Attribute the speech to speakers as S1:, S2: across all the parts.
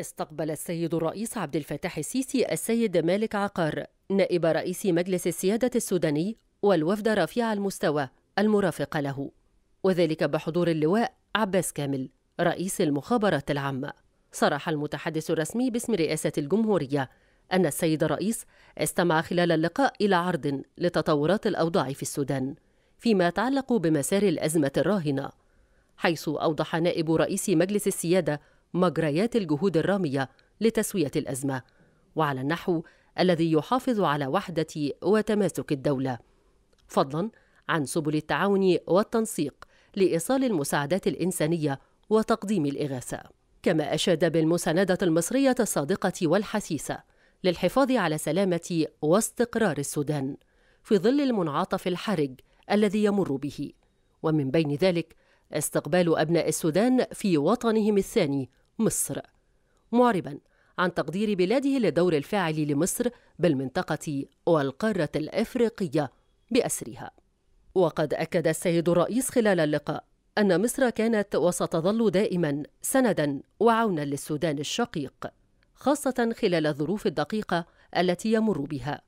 S1: استقبل السيد الرئيس عبد الفتاح السيسي السيد مالك عقار نائب رئيس مجلس السيادة السوداني والوفد رفيع المستوى المرافق له وذلك بحضور اللواء عباس كامل رئيس المخابرات العامة صرح المتحدث الرسمي باسم رئاسة الجمهورية أن السيد الرئيس استمع خلال اللقاء إلى عرض لتطورات الأوضاع في السودان فيما يتعلق بمسار الأزمة الراهنة حيث أوضح نائب رئيس مجلس السيادة مجريات الجهود الرامية لتسوية الأزمة وعلى النحو الذي يحافظ على وحدة وتماسك الدولة فضلا عن سبل التعاون والتنسيق لإيصال المساعدات الإنسانية وتقديم الإغاثة كما أشاد بالمساندة المصرية الصادقة والحثيثة للحفاظ على سلامة واستقرار السودان في ظل المنعطف الحرج الذي يمر به ومن بين ذلك استقبال أبناء السودان في وطنهم الثاني مصر معربا عن تقدير بلاده لدور الفاعل لمصر بالمنطقة والقارة الإفريقية بأسرها وقد أكد السيد الرئيس خلال اللقاء أن مصر كانت وستظل دائما سندا وعونا للسودان الشقيق خاصة خلال الظروف الدقيقة التي يمر بها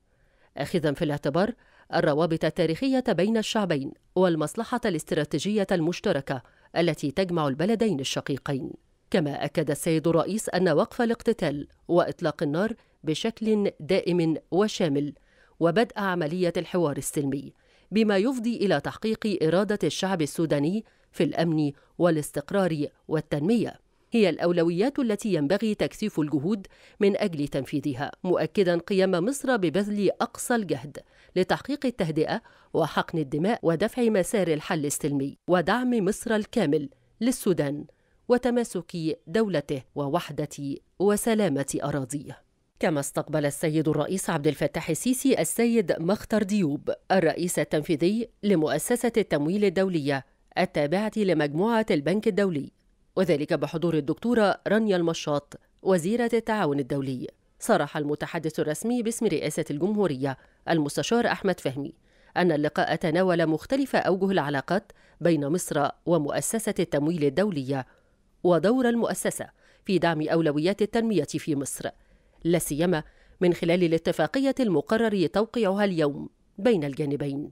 S1: أخذا في الاعتبار الروابط التاريخية بين الشعبين والمصلحة الاستراتيجية المشتركة التي تجمع البلدين الشقيقين كما أكد السيد الرئيس أن وقف الاقتتال وإطلاق النار بشكل دائم وشامل وبدء عملية الحوار السلمي بما يفضي إلى تحقيق إرادة الشعب السوداني في الأمن والاستقرار والتنمية هي الأولويات التي ينبغي تكثيف الجهود من أجل تنفيذها مؤكدا قيام مصر ببذل أقصى الجهد لتحقيق التهدئة وحقن الدماء ودفع مسار الحل السلمي ودعم مصر الكامل للسودان وتماسك دولته ووحدة وسلامة أراضيه كما استقبل السيد الرئيس عبد الفتاح السيسي السيد مختار ديوب الرئيس التنفيذي لمؤسسة التمويل الدولية التابعة لمجموعة البنك الدولي وذلك بحضور الدكتورة رانيا المشاط وزيرة التعاون الدولي صرح المتحدث الرسمي باسم رئاسة الجمهورية المستشار أحمد فهمي أن اللقاء تناول مختلف أوجه العلاقات بين مصر ومؤسسة التمويل الدولية ودور المؤسسة في دعم أولويات التنمية في مصر لا سيما من خلال الاتفاقية المقرر توقيعها اليوم بين الجانبين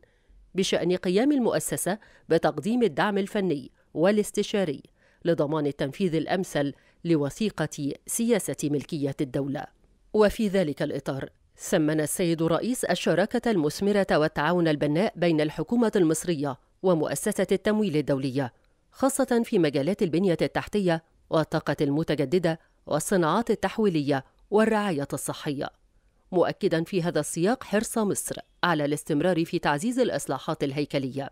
S1: بشأن قيام المؤسسة بتقديم الدعم الفني والاستشاري لضمان التنفيذ الأمثل لوثيقة سياسة ملكية الدولة. وفي ذلك الإطار سمن السيد رئيس الشراكة المثمرة والتعاون البناء بين الحكومة المصرية ومؤسسة التمويل الدولية خاصة في مجالات البنية التحتية والطاقة المتجددة والصناعات التحويلية والرعاية الصحية. مؤكدا في هذا السياق حرص مصر على الاستمرار في تعزيز الإصلاحات الهيكلية،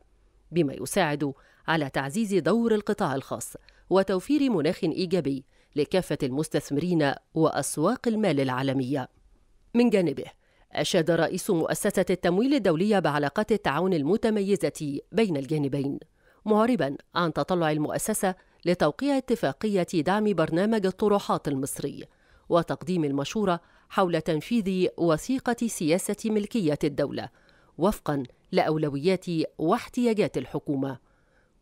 S1: بما يساعد على تعزيز دور القطاع الخاص وتوفير مناخ إيجابي لكافة المستثمرين وأسواق المال العالمية. من جانبه، أشاد رئيس مؤسسة التمويل الدولية بعلاقات التعاون المتميزة بين الجانبين معربا عن تطلع المؤسسة لتوقيع اتفاقية دعم برنامج الطروحات المصري وتقديم المشورة حول تنفيذ وثيقة سياسة ملكية الدولة وفقا لأولويات واحتياجات الحكومة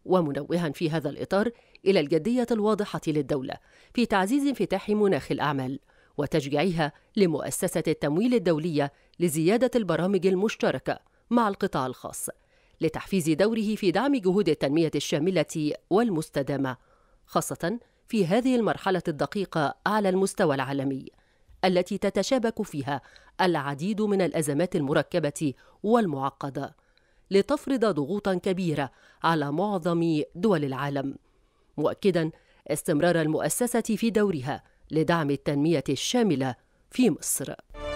S1: ومنوها في هذا الإطار إلى الجدية الواضحة للدولة في تعزيز انفتاح مناخ الأعمال وتشجيعها لمؤسسة التمويل الدولية لزيادة البرامج المشتركة مع القطاع الخاص لتحفيز دوره في دعم جهود التنمية الشاملة والمستدامة، خاصة في هذه المرحلة الدقيقة على المستوى العالمي، التي تتشابك فيها العديد من الأزمات المركبة والمعقدة، لتفرض ضغوطا كبيرة على معظم دول العالم، مؤكدا استمرار المؤسسة في دورها لدعم التنمية الشاملة في مصر.